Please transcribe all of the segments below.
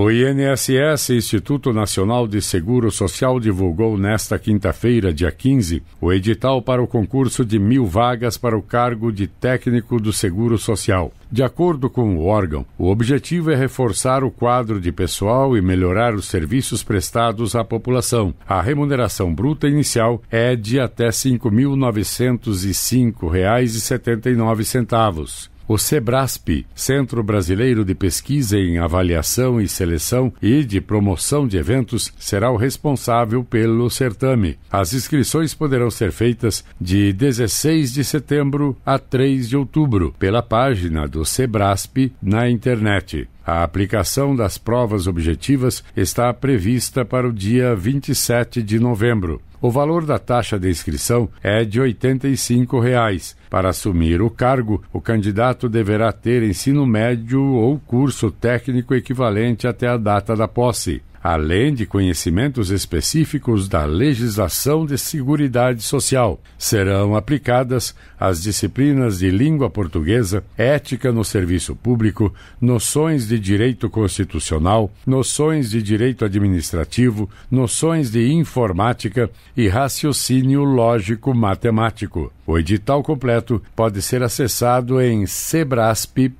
O INSS, Instituto Nacional de Seguro Social, divulgou nesta quinta-feira, dia 15, o edital para o concurso de mil vagas para o cargo de técnico do Seguro Social. De acordo com o órgão, o objetivo é reforçar o quadro de pessoal e melhorar os serviços prestados à população. A remuneração bruta inicial é de até R$ 5.905,79. O SEBRASP, Centro Brasileiro de Pesquisa em Avaliação e Seleção e de Promoção de Eventos, será o responsável pelo certame. As inscrições poderão ser feitas de 16 de setembro a 3 de outubro pela página do SEBRASP na internet. A aplicação das provas objetivas está prevista para o dia 27 de novembro. O valor da taxa de inscrição é de R$ 85. Reais. Para assumir o cargo, o candidato deverá ter ensino médio ou curso técnico equivalente até a data da posse além de conhecimentos específicos da legislação de Seguridade Social. Serão aplicadas as disciplinas de língua portuguesa, ética no serviço público, noções de direito constitucional, noções de direito administrativo, noções de informática e raciocínio lógico-matemático. O edital completo pode ser acessado em sebrasp.org.br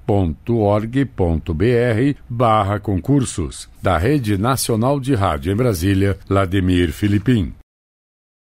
barra concursos. Da Rede Nacional de Rádio em Brasília, Vladimir Filipim.